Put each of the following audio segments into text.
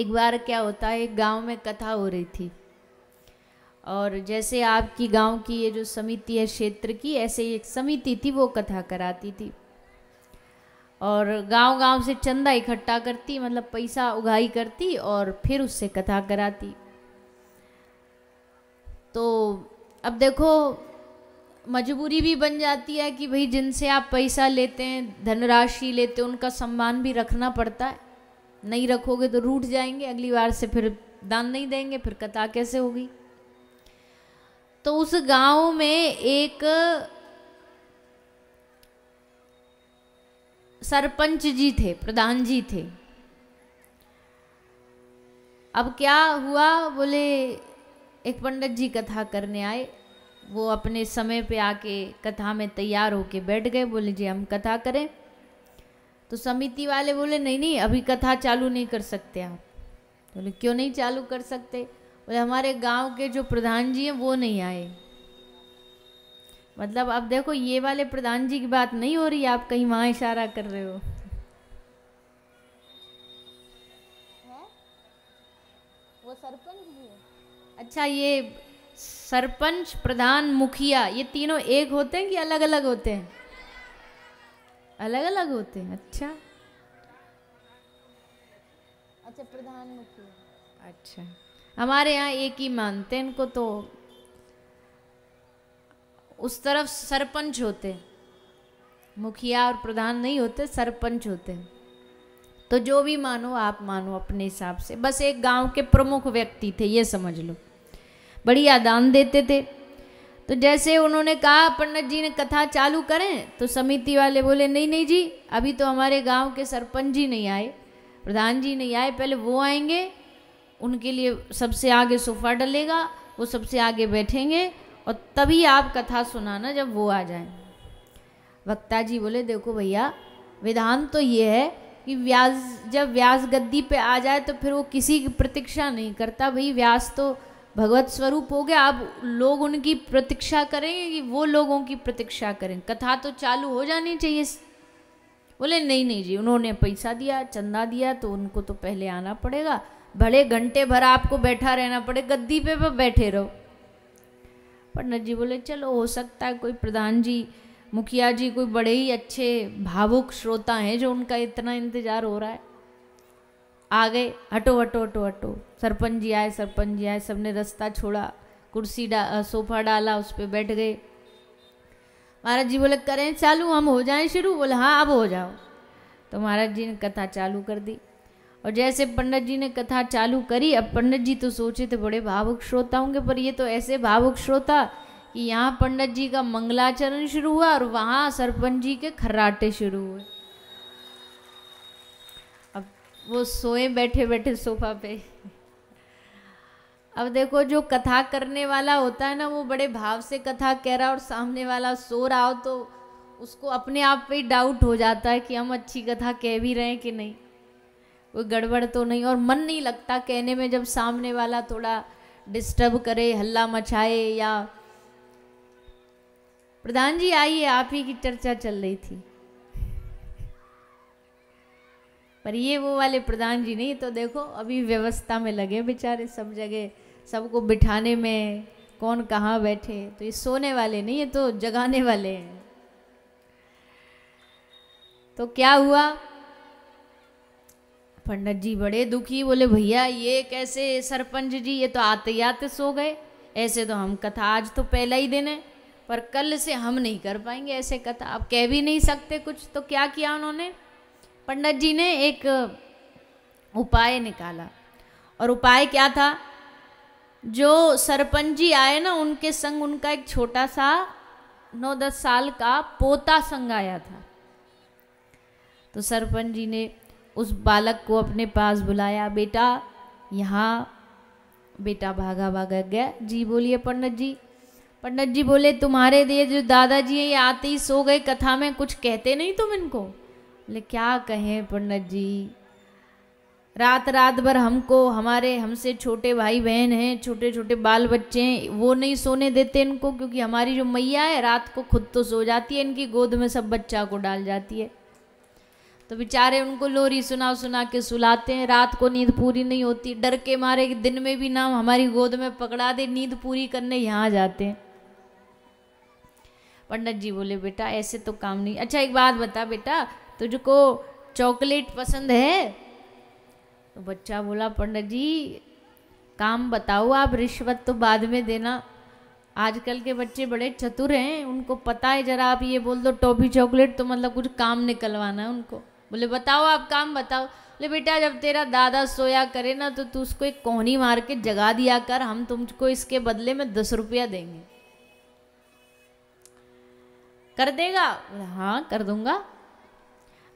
एक बार क्या होता है एक गाँव में कथा हो रही थी और जैसे आपकी गांव की ये जो समिति है क्षेत्र की ऐसे एक समिति थी वो कथा कराती थी और गांव गांव से चंदा इकट्ठा करती मतलब पैसा उगाही करती और फिर उससे कथा कराती तो अब देखो मजबूरी भी बन जाती है कि भाई जिनसे आप पैसा लेते हैं धनराशि लेते हैं उनका सम्मान भी रखना पड़ता है नहीं रखोगे तो रूठ जाएंगे अगली बार से फिर दान नहीं देंगे फिर कथा कैसे होगी तो उस गांव में एक सरपंच जी थे प्रधान जी थे अब क्या हुआ बोले एक पंडित जी कथा करने आए वो अपने समय पे आके कथा में तैयार होके बैठ गए बोले जी हम कथा करें तो समिति वाले बोले नहीं नहीं अभी कथा चालू नहीं कर सकते आप तो बोले तो क्यों नहीं चालू कर सकते बोले हमारे गांव के जो प्रधान जी हैं वो नहीं आए मतलब अब देखो ये वाले प्रधान जी की बात नहीं हो रही आप कहीं वहाँ इशारा कर रहे हो वो सरपंच अच्छा ये सरपंच प्रधान मुखिया ये तीनों एक होते हैं कि अलग अलग होते हैं अलग अलग होते हैं अच्छा अच्छा प्रधान अच्छा हमारे यहाँ एक ही मानते हैं इनको तो उस तरफ सरपंच होते मुखिया और प्रधान नहीं होते सरपंच होते तो जो भी मानो आप मानो अपने हिसाब से बस एक गांव के प्रमुख व्यक्ति थे ये समझ लो बढ़िया दान देते थे तो जैसे उन्होंने कहा पंडित जी ने कथा चालू करें तो समिति वाले बोले नहीं नहीं जी अभी तो हमारे गांव के सरपंच जी नहीं आए प्रधान जी नहीं आए पहले वो आएंगे उनके लिए सबसे आगे सोफा डलेगा वो सबसे आगे बैठेंगे और तभी आप कथा सुनाना जब वो आ जाए वक्ता जी बोले देखो भैया विधान तो ये है कि व्यास जब व्यास गद्दी पे आ जाए तो फिर वो किसी की प्रतीक्षा नहीं करता भाई व्यास तो भगवत स्वरूप हो गया अब लोग उनकी प्रतीक्षा करें कि वो लोगों की प्रतीक्षा करें कथा तो चालू हो जानी चाहिए बोले नहीं नहीं जी उन्होंने पैसा दिया चंदा दिया तो उनको तो पहले आना पड़ेगा भले घंटे भर आपको बैठा रहना पड़े गद्दी पे पर बैठे रहो पंडित जी बोले चलो हो सकता है कोई प्रधान जी मुखिया जी कोई बड़े ही अच्छे भावुक श्रोता हैं जो उनका इतना इंतज़ार हो रहा है आ गए हटो हटो हटो हटो सरपंच जी आए सरपंच जी आए सबने रास्ता छोड़ा कुर्सी डा सोफा डाला उस पर बैठ गए महाराज जी बोले करें चालू हम हो जाएं शुरू बोले हाँ अब हो जाओ तो महाराज जी ने कथा चालू कर दी और जैसे पंडित जी ने कथा चालू करी अब पंडित जी तो सोचे थे बड़े भावुक श्रोता होंगे पर ये तो ऐसे भावुक श्रोता कि यहाँ पंडित जी का मंगलाचरण शुरू हुआ और वहाँ सरपंच जी के खर्राटे शुरू हुए वो सोए बैठे बैठे सोफा पे अब देखो जो कथा करने वाला होता है ना वो बड़े भाव से कथा कह रहा और सामने वाला सो रहा हो तो उसको अपने आप पे ही डाउट हो जाता है कि हम अच्छी कथा कह भी रहे हैं कि नहीं कोई गड़बड़ तो नहीं और मन नहीं लगता कहने में जब सामने वाला थोड़ा डिस्टर्ब करे हल्ला मचाए या प्रधान जी आइए आप ही की चर्चा चल रही थी पर ये वो वाले प्रधान जी नहीं तो देखो अभी व्यवस्था में लगे बेचारे सब जगह सबको बिठाने में कौन कहाँ बैठे तो ये सोने वाले नहीं है तो जगाने वाले हैं तो क्या हुआ पंडित जी बड़े दुखी बोले भैया ये कैसे सरपंच जी ये तो आते आते सो गए ऐसे तो हम कथा आज तो पहला ही दिन है पर कल से हम नहीं कर पाएंगे ऐसे कथा आप कह भी नहीं सकते कुछ तो क्या किया उन्होंने पंडित जी ने एक उपाय निकाला और उपाय क्या था जो सरपंच जी आए ना उनके संग उनका एक छोटा सा नौ दस साल का पोता संग आया था तो सरपंच जी ने उस बालक को अपने पास बुलाया बेटा यहाँ बेटा भागा भागा गया जी बोलिए पंडित जी पंडित जी बोले तुम्हारे दिए जो दादाजी ये आते ही सो गए कथा में कुछ कहते नहीं तुम इनको बोले क्या कहें पंडित जी रात रात भर हमको हमारे हमसे छोटे भाई बहन हैं छोटे छोटे बाल बच्चे हैं वो नहीं सोने देते इनको क्योंकि हमारी जो मैया है रात को खुद तो सो जाती है इनकी गोद में सब बच्चा को डाल जाती है तो बेचारे उनको लोरी सुना सुना के सुलाते हैं रात को नींद पूरी नहीं होती डर के मारे कि दिन में भी ना हमारी गोद में पकड़ा दे नींद पूरी करने यहाँ जाते हैं पंडित जी बोले बेटा ऐसे तो काम नहीं अच्छा एक बात बता बेटा तुझको चॉकलेट पसंद है तो बच्चा बोला पंडित जी काम बताओ आप रिश्वत तो बाद में देना आजकल के बच्चे बड़े चतुर हैं उनको पता है जरा आप ये बोल दो टॉफी चॉकलेट तो मतलब कुछ काम निकलवाना है उनको बोले बताओ आप काम बताओ बोले बेटा जब तेरा दादा सोया करे ना तो तू उसको एक कोहनी मार के जगा दिया कर हम तुमको इसके बदले में दस रुपया देंगे कर देगा हाँ कर दूंगा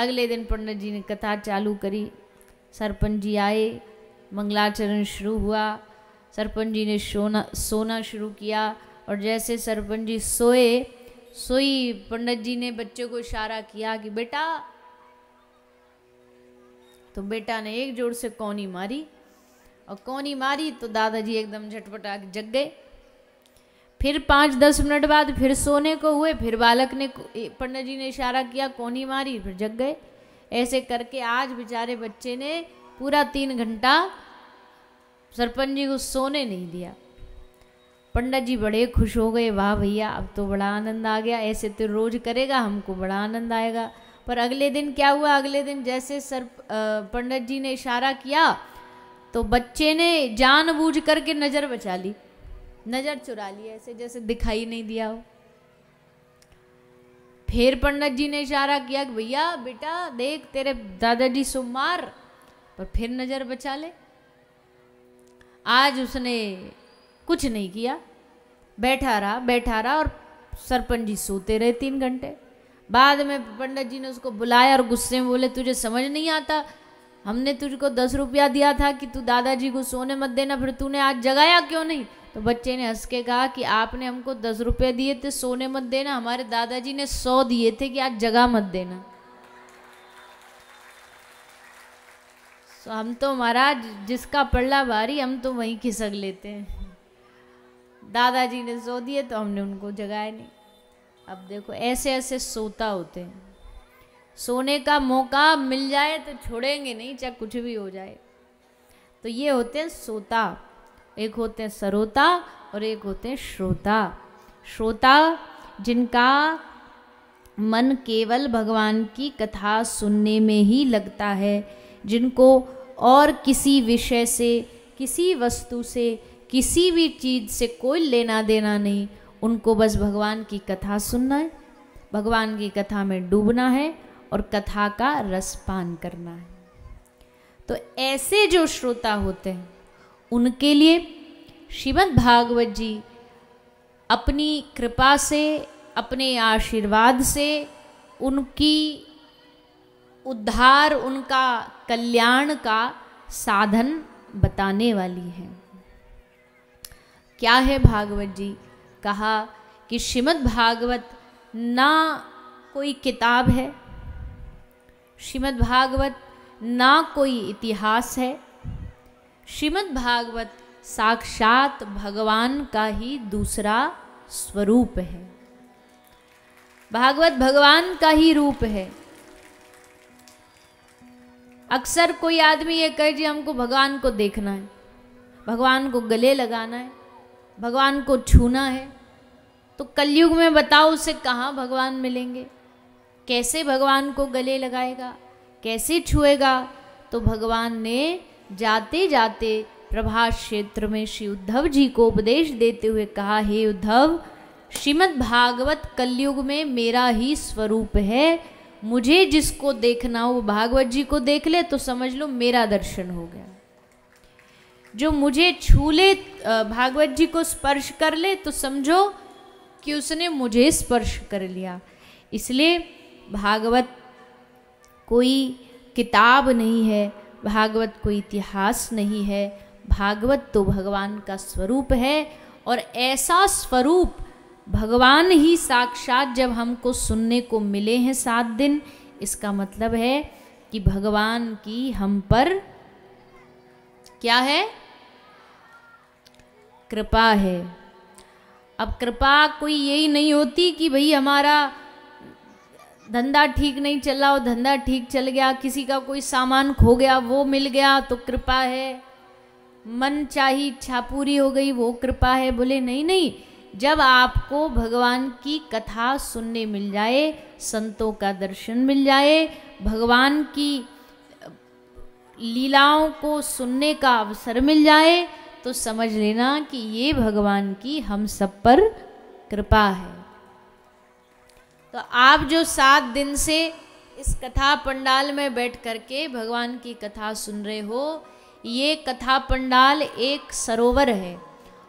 अगले दिन पंडित जी ने कथा चालू करी सरपंच जी आए मंगलाचरण शुरू हुआ सरपंच जी ने सोना सोना शुरू किया और जैसे सरपंच जी सोए सोई पंडित जी ने बच्चे को इशारा किया कि बेटा तो बेटा ने एक जोर से कौनी मारी और कौनी मारी तो दादाजी एकदम झटपटा जग गए फिर पाँच दस मिनट बाद फिर सोने को हुए फिर बालक ने पंडित जी ने इशारा किया कोनी मारी फिर जग गए ऐसे करके आज बेचारे बच्चे ने पूरा तीन घंटा सरपंच जी को सोने नहीं दिया पंडित जी बड़े खुश हो गए वाह भैया अब तो बड़ा आनंद आ गया ऐसे तो रोज करेगा हमको बड़ा आनंद आएगा पर अगले दिन क्या हुआ अगले दिन जैसे सर पंडित जी ने इशारा किया तो बच्चे ने जानबूझ करके नज़र बचा ली नज़र चुरा लिया ऐसे जैसे दिखाई नहीं दिया हो फिर पंडित जी ने इशारा किया कि भैया बेटा देख तेरे दादाजी सुमार पर फिर नज़र बचा ले आज उसने कुछ नहीं किया बैठा रहा बैठा रहा और सरपंच जी सोते रहे तीन घंटे बाद में पंडित जी ने उसको बुलाया और गुस्से में बोले तुझे समझ नहीं आता हमने तुझको दस रुपया दिया था कि तू दादाजी को सोने मत देना फिर तूने आज जगाया क्यों नहीं तो बच्चे ने हंस के कहा कि आपने हमको दस रुपये दिए थे सोने मत देना हमारे दादाजी ने सौ दिए थे कि आज जगा मत देना सो हम तो महाराज जिसका पड़ला भारी हम तो वहीं खिसक लेते हैं दादाजी ने सो दिए तो हमने उनको जगाया नहीं अब देखो ऐसे ऐसे सोता होते हैं सोने का मौका मिल जाए तो छोड़ेंगे नहीं चाहे कुछ भी हो जाए तो ये होते हैं सोता एक होते हैं सरोता और एक होते हैं श्रोता श्रोता जिनका मन केवल भगवान की कथा सुनने में ही लगता है जिनको और किसी विषय से किसी वस्तु से किसी भी चीज़ से कोई लेना देना नहीं उनको बस भगवान की कथा सुनना है भगवान की कथा में डूबना है और कथा का रसपान करना है तो ऐसे जो श्रोता होते हैं उनके लिए श्रीमद् भागवत जी अपनी कृपा से अपने आशीर्वाद से उनकी उद्धार उनका कल्याण का साधन बताने वाली है क्या है भागवत जी कहा कि श्रीमद् भागवत ना कोई किताब है श्रीमद् भागवत ना कोई इतिहास है श्रीमद् भागवत साक्षात भगवान का ही दूसरा स्वरूप है भागवत भगवान का ही रूप है अक्सर कोई आदमी ये कहे जी हमको भगवान को देखना है भगवान को गले लगाना है भगवान को छूना है तो कलयुग में बताओ उसे कहाँ भगवान मिलेंगे कैसे भगवान को गले लगाएगा कैसे छुएगा तो भगवान ने जाते जाते प्रभास क्षेत्र में श्री उद्धव जी को उपदेश देते हुए कहा हे उद्धव श्रीमद् भागवत कलयुग में मेरा ही स्वरूप है मुझे जिसको देखना हो भागवत जी को देख ले तो समझ लो मेरा दर्शन हो गया जो मुझे छू ले भागवत जी को स्पर्श कर ले तो समझो कि उसने मुझे स्पर्श कर लिया इसलिए भागवत कोई किताब नहीं है भागवत कोई इतिहास नहीं है भागवत तो भगवान का स्वरूप है और ऐसा स्वरूप भगवान ही साक्षात जब हमको सुनने को मिले हैं सात दिन इसका मतलब है कि भगवान की हम पर क्या है कृपा है अब कृपा कोई यही नहीं होती कि भाई हमारा धंधा ठीक नहीं चला और धंधा ठीक चल गया किसी का कोई सामान खो गया वो मिल गया तो कृपा है मन चाही इच्छा पूरी हो गई वो कृपा है बोले नहीं नहीं जब आपको भगवान की कथा सुनने मिल जाए संतों का दर्शन मिल जाए भगवान की लीलाओं को सुनने का अवसर मिल जाए तो समझ लेना कि ये भगवान की हम सब पर कृपा है तो आप जो सात दिन से इस कथा पंडाल में बैठ करके भगवान की कथा सुन रहे हो ये कथा पंडाल एक सरोवर है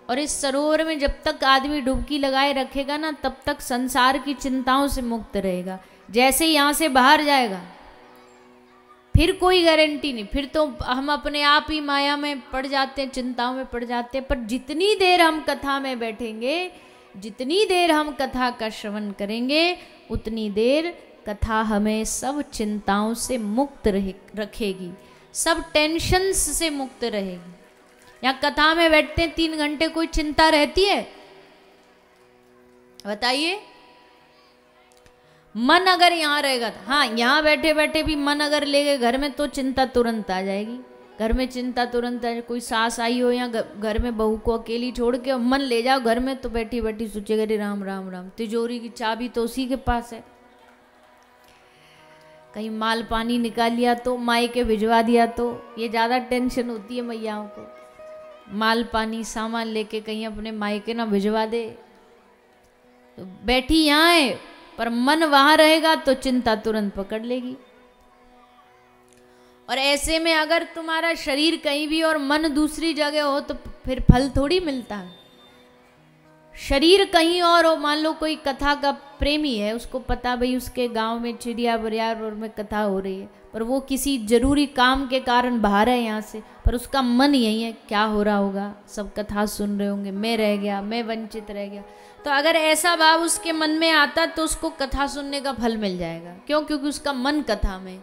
और इस सरोवर में जब तक आदमी डुबकी लगाए रखेगा ना तब तक संसार की चिंताओं से मुक्त रहेगा जैसे यहाँ से बाहर जाएगा फिर कोई गारंटी नहीं फिर तो हम अपने आप ही माया में पड़ जाते हैं चिंताओं में पड़ जाते हैं पर जितनी देर हम कथा में बैठेंगे जितनी देर हम कथा का श्रवण करेंगे उतनी देर कथा हमें सब चिंताओं से मुक्त रहे रखेगी सब टेंशन्स से मुक्त रहेगी यहाँ कथा में बैठते तीन घंटे कोई चिंता रहती है बताइए मन अगर यहाँ रहेगा तो, हाँ यहाँ बैठे बैठे भी मन अगर ले गए घर में तो चिंता तुरंत आ जाएगी घर में चिंता तुरंत है कोई सास आई हो या घर में बहू को अकेली छोड़ के मन ले जाओ घर में तो बैठी बैठी सोचे अरे राम राम राम तिजोरी की चाबी तो उसी के पास है कहीं माल पानी निकाल लिया तो माए के भिजवा दिया तो ये ज़्यादा टेंशन होती है मैयाओं को माल पानी सामान लेके कहीं अपने के ना भिजवा दे तो बैठी यहाँ है पर मन वहाँ रहेगा तो चिंता तुरंत पकड़ लेगी और ऐसे में अगर तुम्हारा शरीर कहीं भी और मन दूसरी जगह हो तो फिर फल थोड़ी मिलता है शरीर कहीं और हो मान लो कोई कथा का प्रेमी है उसको पता भाई उसके गांव में चिड़िया बरियार में कथा हो रही है पर वो किसी जरूरी काम के कारण बाहर है यहाँ से पर उसका मन यही है क्या हो रहा होगा सब कथा सुन रहे होंगे मैं रह गया मैं वंचित रह गया तो अगर ऐसा भाव उसके मन में आता तो उसको कथा सुनने का फल मिल जाएगा क्यों क्योंकि उसका मन कथा में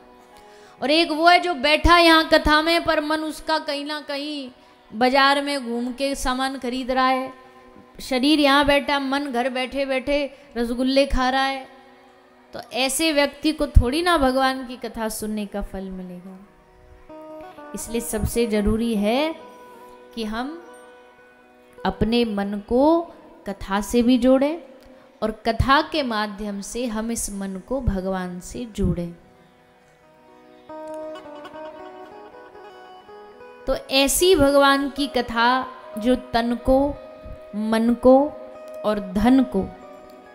और एक वो है जो बैठा यहाँ कथा में पर मन उसका कहीं ना कहीं बाजार में घूम के सामान खरीद रहा है शरीर यहाँ बैठा मन घर बैठे बैठे रसगुल्ले खा रहा है तो ऐसे व्यक्ति को थोड़ी ना भगवान की कथा सुनने का फल मिलेगा इसलिए सबसे जरूरी है कि हम अपने मन को कथा से भी जोड़ें और कथा के माध्यम से हम इस मन को भगवान से जोड़ें तो ऐसी भगवान की कथा जो तन को मन को और धन को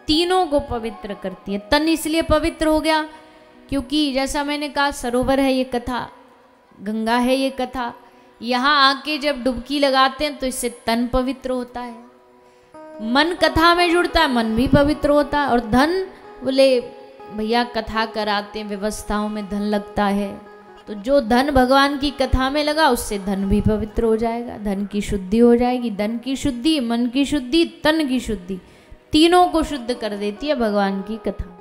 तीनों को पवित्र करती है तन इसलिए पवित्र हो गया क्योंकि जैसा मैंने कहा सरोवर है ये कथा गंगा है ये कथा यहाँ आके जब डुबकी लगाते हैं तो इससे तन पवित्र होता है मन कथा में जुड़ता है मन भी पवित्र होता है और धन बोले भैया कथा कराते हैं व्यवस्थाओं में धन लगता है तो जो धन भगवान की कथा में लगा उससे धन भी पवित्र हो जाएगा धन की शुद्धि हो जाएगी धन की शुद्धि मन की शुद्धि तन की शुद्धि तीनों को शुद्ध कर देती है भगवान की कथा